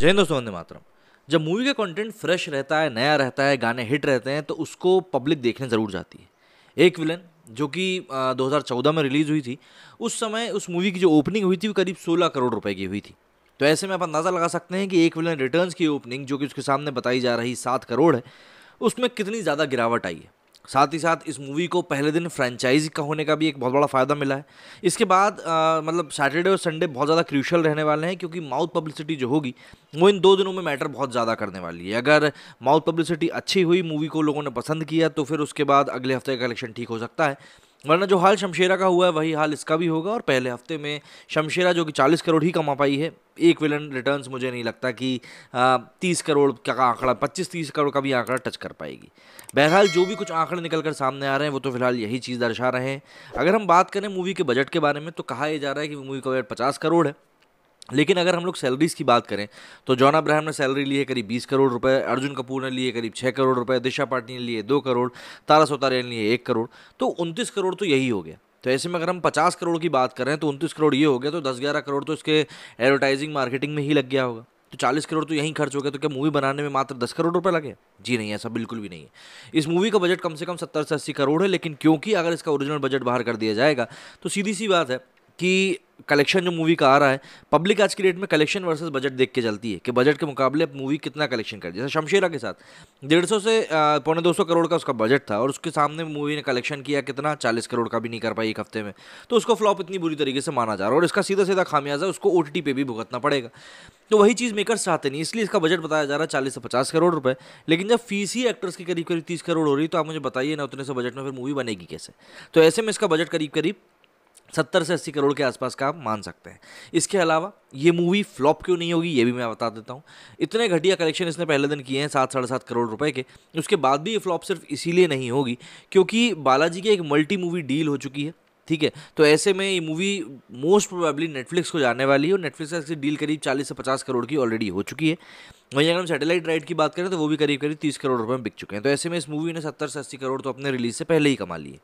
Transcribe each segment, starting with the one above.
जय हिंद दोस्तों मातरम जब मूवी का कंटेंट फ्रेश रहता है नया रहता है गाने हिट रहते हैं तो उसको पब्लिक देखने ज़रूर जाती है एक विलन जो कि 2014 में रिलीज़ हुई थी उस समय उस मूवी की जो ओपनिंग हुई थी वो करीब 16 करोड़ रुपए की हुई थी तो ऐसे में आप अंदाज़ा लगा सकते हैं कि एक विलन रिटर्न्स की ओपनिंग जो कि उसके सामने बताई जा रही सात करोड़ है उसमें कितनी ज़्यादा गिरावट आई है साथ ही साथ इस मूवी को पहले दिन फ्रेंचाइजी का होने का भी एक बहुत बड़ा फ़ायदा मिला है इसके बाद आ, मतलब सैटरडे और संडे बहुत ज़्यादा क्रूशल रहने वाले हैं क्योंकि माउथ पब्लिसिटी जो होगी वो इन दो दिनों में मैटर बहुत ज़्यादा करने वाली है अगर माउथ पब्लिसिटी अच्छी हुई मूवी को लोगों ने पसंद किया तो फिर उसके बाद अगले हफ्ते का कलेक्शन ठीक हो सकता है वरना जो हाल शमशेरा का हुआ है वही हाल इसका भी होगा और पहले हफ्ते में शमशेरा जो कि 40 करोड़ ही कमा पाई है एक विलन रिटर्न्स मुझे नहीं लगता कि तीस करोड़ का आंकड़ा पच्चीस तीस करोड़ का भी आंकड़ा टच कर पाएगी बहरहाल जो भी कुछ आंकड़े निकल कर सामने आ रहे हैं वो तो फिलहाल यही चीज़ दर्शा रहे हैं अगर हम बात करें मूवी के बजट के बारे में तो कहा यह जा रहा है कि मूवी का बजट पचास करोड़ है लेकिन अगर हम लोग सैलरीज की बात करें तो जॉन अब्राहम ने सैलरी ली है करीब 20 करोड़ रुपए अर्जुन कपूर ने लिए करीब 6 करोड़ रुपए दिशा पाटनी ने लिए 2 करोड़ तारा सोतारे ने लिए 1 करोड़ तो 29 करोड़ तो यही हो गया तो ऐसे में अगर हम 50 करोड़ की बात करें तो उनतीस करोड़ ये हो गया तो दस ग्यारह करोड़ तो इसके एडवर्टाइजिंग मार्केटिंग में ही लग गया होगा तो चालीस करोड़ तो यहीं खर्च हो गया तो क्या मूवी बनाने में मात्र दस करोड़ रुपए लगे जी नहीं ऐसा बिल्कुल भी नहीं है इस मूवी का बजट कम से कम सत्तर से अस्सी करोड़ है लेकिन क्योंकि अगर इसका ओरिजिनल बजट बाहर कर दिया जाएगा तो सीधी सी बात है कि कलेक्शन जो मूवी का आ रहा है पब्लिक आज की डेट में कलेक्शन वर्सेस बजट देख के चलती है कि बजट के मुकाबले अब मूवी कितना कलेक्शन कर जैसे शमशेरा के साथ डेढ़ सौ से पौने दो सौ करोड़ का उसका बजट था और उसके सामने मूवी ने कलेक्शन किया कितना चालीस करोड़ का भी नहीं कर पाई एक हफ्ते में तो उसको फ्लॉप इतनी बुरी तरीके से माना जा रहा है और इसका सीधा सीधा खामियाजा उसको ओ पे भी भुगतना पड़ेगा तो वही चीज़ मेकर्स चाहते नहीं इसलिए इसका बजट बताया जा रहा है चालीस से पचास करोड़ रुपए लेकिन जब फीस ही एक्टर्स की करीब करीब तीस करोड़ हो रही तो आप मुझे बताइए ना उतने से बजट में फिर मूवी बनेगी कैसे तो ऐसे में इसका बजट करीब करीब सत्तर से अस्सी करोड़ के आसपास का आप मान सकते हैं इसके अलावा ये मूवी फ्लॉप क्यों नहीं होगी ये भी मैं बता देता हूँ इतने घटिया कलेक्शन इसने पहले दिन किए हैं सात साढ़े सात करोड़ रुपए के उसके बाद भी ये फ्लॉप सिर्फ इसीलिए नहीं होगी क्योंकि बालाजी की एक मल्टी मूवी डील हो चुकी है ठीक है तो ऐसे में ये मूवी मोस्ट प्रोबेबली नेटफ्लिक्स को जाने वाली है और नेटफ्लिक्स से डील करीब चालीस से पचास करोड़ की ऑलरेडी हो चुकी है वहीं अगर हम सैटेलाइट राइट की बात करें तो वो भी करीब करीब तीस करोड़ रुपए में बिक चुके हैं तो ऐसे में इस मूवी ने सत्तर से अस्सी करोड़ तो अपने रिलीज से पहले ही कमा लिए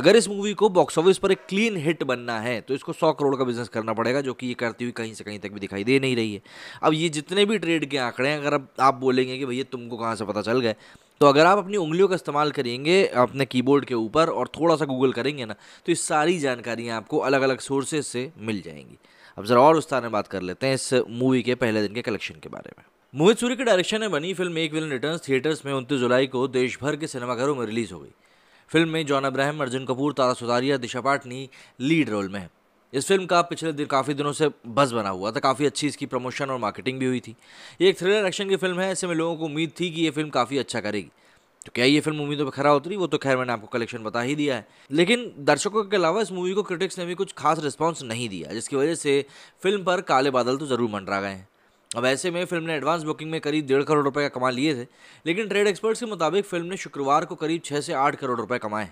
अगर इस मूवी को बॉक्स ऑफिस पर एक क्लीन हिट बनना है तो इसको सौ करोड़ का बिजनेस करना पड़ेगा जो कि ये करती हुई कहीं से कहीं तक भी दिखाई दे नहीं रही है अब ये जितने भी ट्रेड के आंकड़े हैं अगर आप बोलेंगे कि भैया तुमको कहाँ से पता चल गए तो अगर आप अपनी उंगलियों का इस्तेमाल करेंगे अपने कीबोर्ड के ऊपर और थोड़ा सा गूगल करेंगे ना तो ये सारी जानकारियाँ आपको अलग अलग सोर्सेज से मिल जाएंगी अब ज़रा और उस्तार में बात कर लेते हैं इस मूवी के पहले दिन के कलेक्शन के बारे में मोहित सूरी के डायरेक्शन में बनी फिल्म एक विलन रिटर्न थिएटर्स में उनतीस जुलाई को देश भर के सिनेमाघरों में रिलीज हो गई फिल्म में जॉन अब्राहम अर्जुन कपूर तारा सुधारिया दिशा पाटनी लीड रोल में है इस फिल्म का पिछले दिन काफ़ी दिनों से बस बना हुआ था काफ़ी अच्छी इसकी प्रमोशन और मार्केटिंग भी हुई थी ये एक थ्रिलर एक्शन की फिल्म है ऐसे में लोगों को उम्मीद थी कि ये फिल्म काफ़ी अच्छा करेगी तो क्या ये फिल्म उम्मीदों पर खरा उतरी वो तो खैर मैंने आपको कलेक्शन बता ही दिया है लेकिन दर्शकों के अलावा इस मूवी को क्रिटिक्स ने भी कुछ खास रिस्पॉन्स नहीं दिया जिसकी वजह से फिल्म पर काले बादल तो ज़रूर मंडरा गए हैं अब ऐसे में फिल्म ने एडवांस बुकिंग में करीब डेढ़ करोड़ रुपए का कमा लिए थे लेकिन ट्रेड एक्सपर्ट्स के मुताबिक फिल्म ने शुक्रवार को करीब छः से आठ करोड़ रुपए कमाए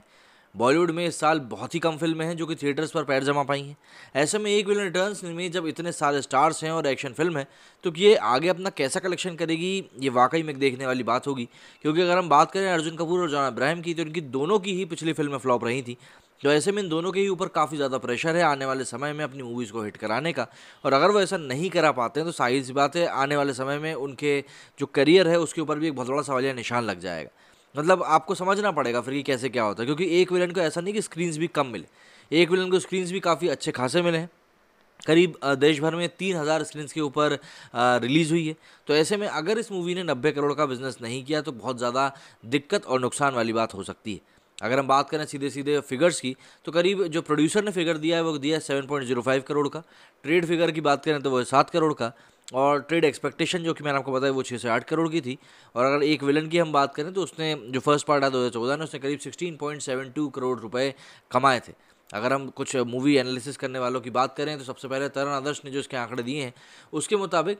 बॉलीवुड में इस साल बहुत ही कम फिल्में हैं जो कि थिएटर्स पर पैर जमा पाई हैं ऐसे में एक विलन रिटर्न में जब इतने सारे स्टार्स हैं और एक्शन फिल्म है तो ये आगे अपना कैसा कलेक्शन करेगी ये वाकई में देखने वाली बात होगी क्योंकि अगर हम बात करें अर्जुन कपूर और जॉन अब्राहम की तो इनकी दोनों की ही पिछली फिल्में फ्लॉप रही थी तो ऐसे में इन दोनों के ही ऊपर काफ़ी ज़्यादा प्रेशर है आने वाले समय में अपनी मूवीज़ को हिट कराने का और अगर वो ऐसा नहीं करा पाते हैं तो साहिर सी बात है आने वाले समय में उनके जो करियर है उसके ऊपर भी एक बहुत बड़ा सवालिया निशान लग जाएगा मतलब आपको समझना पड़ेगा फिर कि कैसे क्या होता है क्योंकि एक विलन को ऐसा नहीं कि स्क्रीन्स भी कम मिले एक विलन को स्क्रीन्स भी काफ़ी अच्छे खासे मिले हैं करीब देश भर में तीन हज़ार स्क्रीन्स के ऊपर रिलीज़ हुई है तो ऐसे में अगर इस मूवी ने नब्बे करोड़ का बिज़नेस नहीं किया तो बहुत ज़्यादा दिक्कत और नुकसान वाली बात हो सकती है अगर हम बात करें सीधे सीधे फिगर्स की तो करीब जो प्रोड्यूसर ने फिगर दिया है वो दिया है seven point zero five crore का ट्रेड फिगर की बात करें तो वो है सात करोड़ का और ट्रेड एक्सपेक्टेशन जो कि मैंने आपको बताया वो छः से आठ करोड़ की थी और अगर एक विलन की हम बात करें तो उसने जो फर्स्ट पार्ट आया दो हज़ार चौदह में उसने करीब sixteen point seven two crore रुपये कमाए थे अगर हम कुछ मूवी एनालिसिस करने वालों की बात करें तो सबसे पहले तरण आदर्श ने जो इसके आंकड़े दिए हैं उसके मुताबिक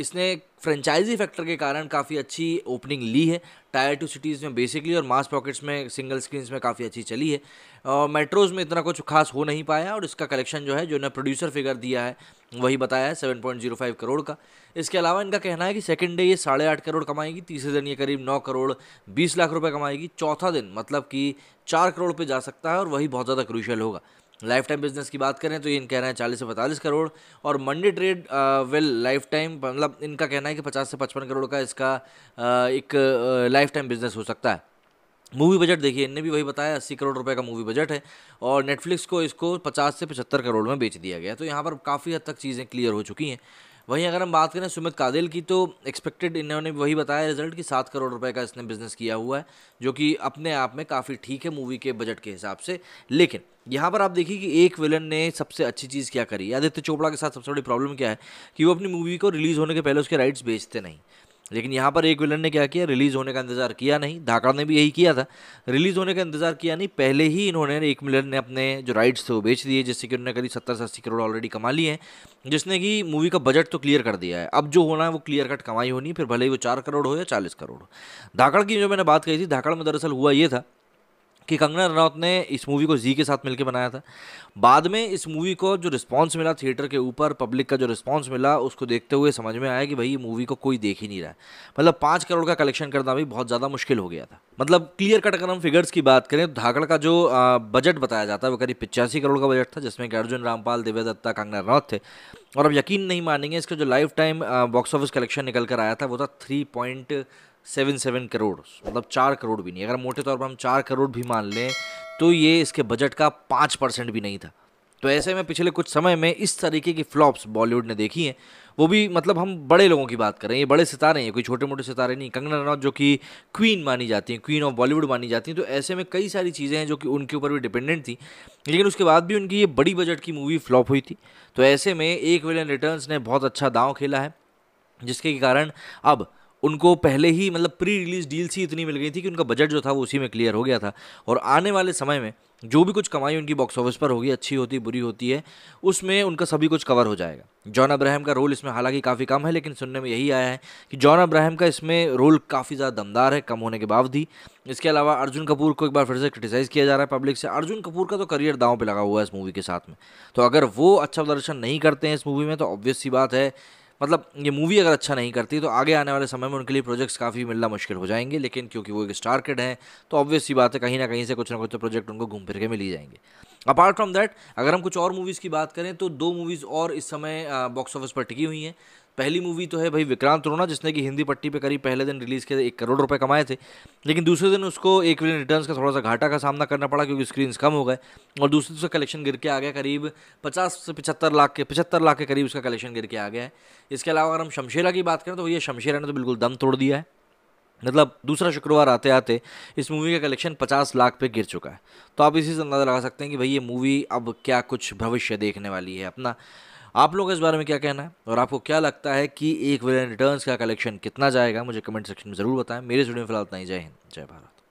इसने फ्रेंचाइजी फैक्टर के कारण काफ़ी अच्छी ओपनिंग ली है टायर टू सिटीज़ में बेसिकली और मास पॉकेट्स में सिंगल स्क्रीन्स में काफ़ी अच्छी चली है मेट्रोज़ में इतना कुछ खास हो नहीं पाया और इसका कलेक्शन जो है जो ने प्रोड्यूसर फिगर दिया है वही बताया है seven point zero five crore का इसके अलावा इनका कहना है कि सेकेंड डे ये साढ़े आठ करोड़ कमाएगी तीसरे दिन ये करीब नौ करोड़ बीस लाख रुपए कमाएगी चौथा दिन मतलब कि चार करोड़ पे जा सकता है और वही बहुत ज़्यादा क्रूशल होगा लाइफ टाइम बिजनेस की बात करें तो ये इन कह रहे हैं चालीस से पैंतालीस करोड़ और मंडी ट्रेड वेल लाइफ टाइम मतलब इनका कहना है कि पचास से पचपन करोड़ का इसका uh, एक लाइफ टाइम बिजनेस हो सकता है मूवी बजट देखिए इनने भी वही बताया अस्सी करोड़ रुपए का मूवी बजट है और नेटफ्लिक्स को इसको पचास से पचहत्तर करोड़ में बेच दिया गया तो यहाँ पर काफ़ी हद तक चीज़ें क्लियर हो चुकी हैं वहीं अगर हम बात करें सुमित कादिल की तो एक्सपेक्टेड इन्होंने वही बताया रिजल्ट कि सात करोड़ रुपए का इसने बिज़नेस किया हुआ है जो कि अपने आप में काफ़ी ठीक है मूवी के बजट के हिसाब से लेकिन यहाँ पर आप देखिए कि एक विलन ने सबसे अच्छी चीज़ क्या करी आदित्य चोपड़ा के साथ सबसे बड़ी प्रॉब्लम क्या है कि वो अपनी मूवी को रिलीज़ होने के पहले उसके राइट्स बेचते नहीं लेकिन यहाँ पर एक विलन ने क्या किया रिलीज़ होने का इंतज़ार किया नहीं धाकड़ ने भी यही किया था रिलीज़ होने का इंतज़ार किया नहीं पहले ही इन्होंने एक विलन ने अपने जो राइट्स थे वो बेच दिए जिससे कि उन्होंने करीब सत्तर से अस्सी करोड़ ऑलरेडी कमा लिए हैं जिसने कि मूवी का बजट तो क्लियर कर दिया है अब जो होना है वो क्लियर कट कमाई होनी फिर भले ही वो चार करोड़ हो या चालीस करोड़ हो धाकड़ की जो मैंने बात कही थी धाकड़ में दरअसल हुआ ये था कि कंगना रनौत ने इस मूवी को जी के साथ मिलकर बनाया था बाद में इस मूवी को जो रिस्पांस मिला थिएटर के ऊपर पब्लिक का जो रिस्पांस मिला उसको देखते हुए समझ में आया कि भाई ये मूवी को कोई देख ही नहीं रहा मतलब पाँच करोड़ का कलेक्शन करना भी बहुत ज़्यादा मुश्किल हो गया था मतलब क्लियर कट अगर हम फिगर्स की बात करें तो धाकड़ का जो बजट बताया जाता है वो करीब पिचासी करोड़ का बजट था जिसमें कि अर्जुन रामपाल दिव्या दत्ता कंगना रनौत थे और अब यकीन नहीं मानेंगे इसका जो life time box office collection निकल कर आया था वो था three point seven seven crore मतलब चार करोड़ भी नहीं अगर मोटे तौर पर हम चार करोड़ भी मान लें तो ये इसके बजट का पाँच परसेंट भी नहीं था तो ऐसे में पिछले कुछ समय में इस तरीके की फ्लॉप्स बॉलीवुड ने देखी हैं वो भी मतलब हम बड़े लोगों की बात करें ये बड़े सितारे हैं कोई छोटे मोटे सितारे नहीं कंगना रनौत जो कि क्वीन मानी जाती हैं क्वीन ऑफ बॉलीवुड मानी जाती हैं तो ऐसे में कई सारी चीज़ें हैं जो कि उनके ऊपर भी डिपेंडेंट थी लेकिन उसके बाद भी उनकी ये बड़ी बजट की मूवी फ्लॉप हुई थी तो ऐसे में एक विलियन रिटर्न ने बहुत अच्छा दाव खेला है जिसके कारण अब उनको पहले ही मतलब प्री रिलीज़ डील्स ही इतनी मिल गई थी कि उनका बजट जो था वो उसी में क्लियर हो गया था और आने वाले समय में जो भी कुछ कमाई उनकी बॉक्स ऑफिस पर होगी अच्छी होती बुरी होती है उसमें उनका सभी कुछ कवर हो जाएगा जॉन अब्राहम का रोल इसमें हालांकि काफ़ी कम है लेकिन सुनने में यही आया है कि जॉन अब्राहम का इसमें रोल काफ़ी ज़्यादा दमदार है कम होने के बावजूद इसके अलावा अर्जुन कपूर को एक बार फिर से क्रिटिसाइज़ किया जा रहा है पब्लिक से अर्जुन कपूर का तो करियर दाव पर लगा हुआ है इस मूवी के साथ में तो अगर वो अच्छा प्रदर्शन नहीं करते हैं इस मूवी में तो ऑब्वियस सी बात है मतलब ये मूवी अगर अच्छा नहीं करती तो आगे आने वाले समय में उनके लिए प्रोजेक्ट्स काफ़ी मिलना मुश्किल हो जाएंगे लेकिन क्योंकि वो एक स्टार किड हैं तो ऑब्वियस सी बात है कहीं ना कहीं से कुछ ना कुछ तो प्रोजेक्ट उनको घूम फिर के मिल ही जाएंगे अपार्ट फ्रॉम दैट अगर हम कुछ और मूवीज़ की बात करें तो दो मूवीज़ और इस समय बॉक्स ऑफिस पर टिकी हुई हैं पहली मूवी तो है भाई विक्रांत रोना जिसने कि हिंदी पट्टी पे करीब पहले दिन रिलीज़ किए एक करोड़ रुपए कमाए थे लेकिन दूसरे दिन उसको एक विलियन रिटर्न्स का थोड़ा सा घाटा का सामना करना पड़ा क्योंकि स्क्रीन्स कम हो गए और दूसरे दिन उसका कलेक्शन गिर के आ गया करीब पचास से पचहत्तर लाख के पचहत्तर लाख के करीब उसका कलेक्शन गिर के आ गया है इसके अलावा अगर हम शमशेरा की बात करें तो भैया शमशेरा ने तो बिल्कुल दम तोड़ दिया है मतलब दूसरा शुक्रवार आते आते इस मूवी का कलेक्शन पचास लाख पे गिर चुका है तो आप इसी से अंदाज़ा लगा सकते हैं कि भाई ये मूवी अब क्या कुछ भविष्य देखने वाली है अपना आप लोगों का इस बारे में क्या कहना है और आपको क्या लगता है कि एक विलियन रिटर्न का कलेक्शन कितना जाएगा मुझे कमेंट सेक्शन में ज़रूर बताएं मेरे स्टूडियो में फिलहाल इतना ही जय हिंद जय भारत